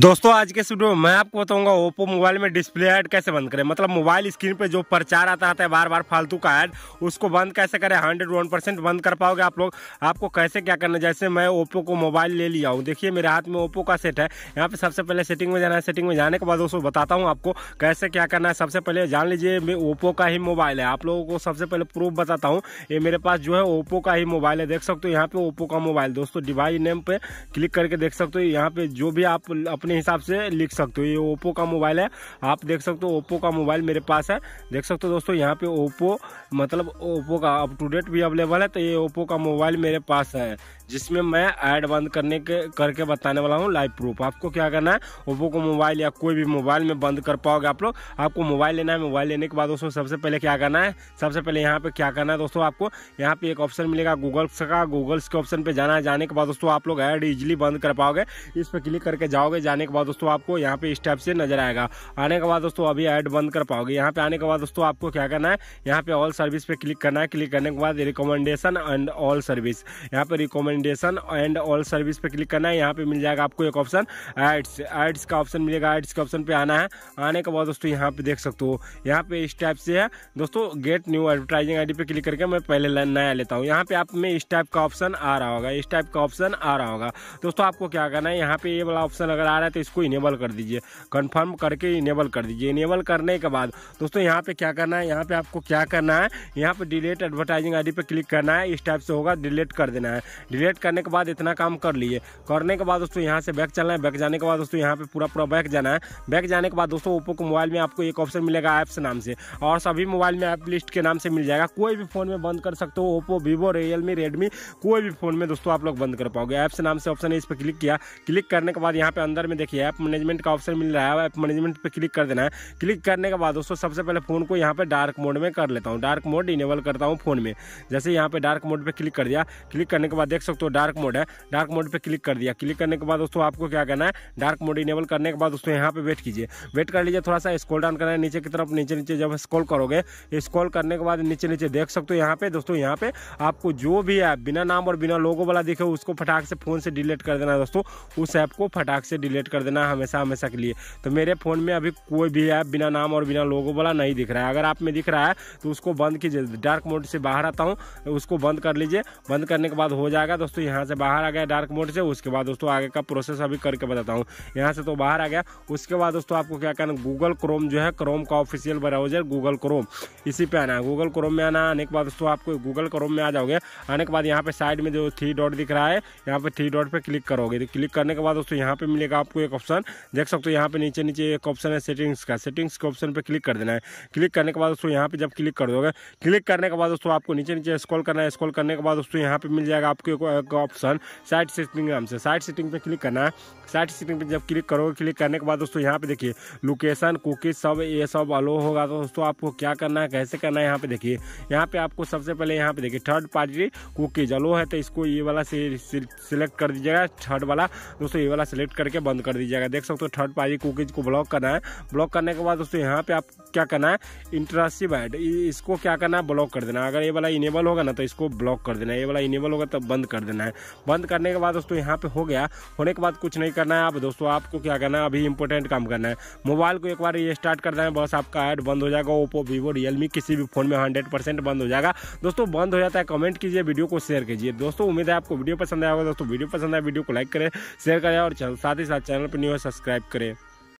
दोस्तों आज के स्टूडियो में मैं आपको बताऊंगा ओप्पो मोबाइल में डिस्प्ले ऐड कैसे बंद करें मतलब मोबाइल स्क्रीन पे जो प्रचार आता रहता है बार बार फालतू का ऐड उसको बंद कैसे करें हंड्रेड वन परसेंट बंद कर पाओगे आप लोग आपको कैसे क्या करना जैसे मैं ओप्पो को मोबाइल ले लिया हूँ देखिए मेरे हाथ में ओप्पो का सेट है यहाँ पे सबसे पहले सेटिंग में जाना है सेटिंग में जाने के बाद दोस्तों बताता हूँ आपको कैसे क्या करना है सबसे पहले जान लीजिए मैं ओप्पो का ही मोबाइल है आप लोगों को सबसे पहले प्रूफ बताता हूँ ये मेरे पास जो है ओप्पो का ही मोबाइल है देख सकते हो यहाँ पे ओप्पो का मोबाइल दोस्तों डिवाइस नेम पे क्लिक करके देख सकते हो यहाँ पे जो भी आप अपने हिसाब से लिख सकते हो ये ओप्पो का मोबाइल है आप देख सकते हो ओप्पो का मोबाइल मेरे पास है देख सकते हो दोस्तों यहाँ पे ओप्पो मतलब ओप्पो का अप टू डेट भी अवेलेबल है तो ये ओप्पो का मोबाइल मेरे पास है जिसमें मैं ऐड बंद करने के करके बताने वाला हूँ लाइव प्रूफ आपको क्या करना है ओप्पो को मोबाइल या कोई भी मोबाइल में बंद कर पाओगे आप लोग आपको मोबाइल लेना है मोबाइल लेने के बाद दोस्तों सबसे पहले क्या करना है सबसे पहले यहाँ पे क्या करना है दोस्तों आपको यहाँ पे एक ऑप्शन मिलेगा गूगल्स का गूगल्स के ऑप्शन पे जाना है जाने के बाद दोस्तों आप लोग ऐड इजिली बंद कर पाओगे इस पर क्लिक करके जाओगे जाने के बाद दोस्तों आपको यहाँ पे इस टाइप से नजर आएगा आने के बाद दोस्तों अभी ऐड बंद कर पाओगे यहाँ पे आने के बाद दोस्तों आपको क्या करना है यहाँ पे ऑल सर्विस पे क्लिक करना है क्लिक करने के बाद रिकमेंडेशन एंड ऑल सर्विस यहाँ पे recommend validation and all service पे क्लिक करना है यहाँ पे मिल जाएगा आपको एक ऑप्शन एड्स एड्स का ऑप्शन मिलेगा एड्स के ऑप्शन पे आना है आने के बाद दोस्तों यहाँ पे देख सकते हो यहाँ पे इस टाइप से है दोस्तों गेट न्यू एडवर्टाइजिंग आई पे क्लिक करके मैं पहले नया लेता हूँ यहाँ पे आप में इस टाइप का ऑप्शन आ रहा होगा इस टाइप का ऑप्शन आ रहा होगा दोस्तों आपको क्या करना है यहाँ पे ये वाला ऑप्शन अगर आ रहा है तो इसको इनेबल कर दीजिए कन्फर्म करके इनेबल कर दीजिए इनेबल करने के बाद दोस्तों यहाँ पे क्या करना है यहाँ पे आपको क्या करना है यहाँ पे डिलेट एडवर्टाइजिंग आई पे क्लिक करना है इस टाइप से होगा डिलेट कर देना है डिलीट क्रिएट करने के बाद इतना काम कर लिए करने के बाद दोस्तों यहाँ से बैक चलना है बैक जाने के बाद दोस्तों यहाँ पे पूरा पूरा बैक जाना है बैक जाने के बाद दोस्तों ओप्पो के मोबाइल में आपको एक ऑप्शन मिलेगा ऐप्स नाम से और सभी मोबाइल में ऐप लिस्ट के नाम से मिल जाएगा कोई भी फ़ोन में बंद कर सकते हो ओप्पो वीवो रियलमी रेडमी कोई भी फ़ोन में दोस्तों आप लोग बंद कर पाओगे ऐप्स नाम से ऑप्शन है इस पर क्लिक किया क्लिक करने के बाद यहाँ पे अंदर में देखिए ऐप मैनेजमेंट का ऑप्शन मिल रहा है ऐप मैनेजमेंट पर क्लिक कर देना है क्लिक करने के बाद दोस्तों सबसे पहले फ़ोन को यहाँ पर डार्क मोड में कर लेता हूँ डार्क मोड इनेबल करता हूँ फ़ोन में जैसे यहाँ पर डार्क मोड पर क्लिक कर दिया क्लिक करने के बाद देख सकते सकते हो डार्क मोड है डार्क मोड पे क्लिक कर दिया क्लिक करने के बाद दोस्तों आपको क्या करना है डार्क मोड इनेबल करने के बाद दोस्तों यहाँ पे वेट कीजिए वेट कर लीजिए थोड़ा सा स्कॉल डाउन करना है नीचे की तरफ नीचे नीचे जब स्कॉल करोगे स्कॉल करने के बाद नीचे नीचे देख सकते हो यहाँ पे दोस्तों यहाँ पे आपको जो भी ऐप बिना नाम और बिना लोगो वाला दिखे उसको फटाक से फ़ोन से डिलीट कर देना दोस्तों उस ऐप को फटाक से डिलीट कर देना हमेशा हमेशा के लिए तो मेरे फ़ोन में अभी कोई भी ऐप बिना नाम और बिना लोगो वाला नहीं दिख रहा है अगर आप में दिख रहा है तो उसको बंद कीजिए डार्क मोड से बाहर आता हूँ उसको बंद कर लीजिए बंद करने के बाद हो जाएगा तो दोस्तों यहाँ से बाहर आ गया डार्क मोड से उसके बाद दोस्तों आगे का प्रोसेस अभी करके बताता हूँ यहाँ से तो बाहर आ गया उसके बाद दोस्तों आपको क्या करना गूगल क्रोम जो है क्रोम का ऑफिशियल ब्राउजर गूगल क्रोम इसी पे आना है गूगल क्रोम में आना आने के बाद दोस्तों आपको गूगल क्रोम में आ जाओगे आने के बाद यहाँ पे साइड में जो थ्री डॉट दिख रहा है यहाँ पे थ्री डॉट पे क्लिक करोगे तो क्लिक करने के बाद दोस्तों यहाँ पे मिलेगा आपको एक ऑप्शन देख सकते हो यहाँ पे नीचे नीचे एक ऑप्शन है सेटिंग्स का सेटिंग्स के ऑप्शन पे क्लिक कर देना है क्लिक करने के बाद दोस्तों यहाँ पे जब क्लिक कर दोगे क्लिक करने के बाद दोस्तों आपको नीचे नीचे स्कॉल करना है स्क्रॉल करने के बाद दोस्तों यहाँ पे मिल जाएगा आपको का ऑप्शन साइड सेटिंग नाम से साइड सेटिंग पे क्लिक करना है साइड सेटिंग पे जब क्लिक करोगे क्लिक करने के बाद दोस्तों यहाँ पे देखिए लोकेशन कुकीज सब ये सब अलो होगा तो दोस्तों आपको क्या करना है कैसे करना है यहाँ पे देखिए यहाँ पे आपको सबसे पहले यहाँ पे देखिए थर्ड पार्टी कुकीज अलो है तो इसको ये वाला सिलेक्ट कर दीजिएगा थर्ड वाला दोस्तों ये वाला सिलेक्ट करके बंद कर दीजिएगा देख सकते हो थर्ड पार्टी कुकीज को ब्लॉक करना है ब्लॉक करने के बाद दोस्तों यहाँ पे आप क्या करना है इंटरेस्टिव एड इसको क्या करना है ब्लॉक कर देना अगर ये वाला इनेबल होगा ना तो इसको ब्लॉक कर देना ये वाला इनेबल होगा तो बंद कर देना है बंद करने के बाद दोस्तों यहाँ पे हो गया होने के बाद कुछ नहीं करना है आप दोस्तों आपको क्या करना है अभी इंपॉर्टेंट काम करना है मोबाइल को एक बार ये स्टार्ट करना है बस आपका ऐड बंद हो जाएगा ओप्पो वीवो रियलमी किसी भी फोन में हंड्रेड बंद हो जाएगा दोस्तों बंद हो जाता है कमेंट कीजिए वीडियो को शेयर कीजिए दोस्तों उम्मीद है आपको वीडियो पसंद आएगा दोस्तों वीडियो पसंद आए वीडियो को लाइक करें शेयर करें और साथ ही साथ चैनल पर न्यू सब्सक्राइब करें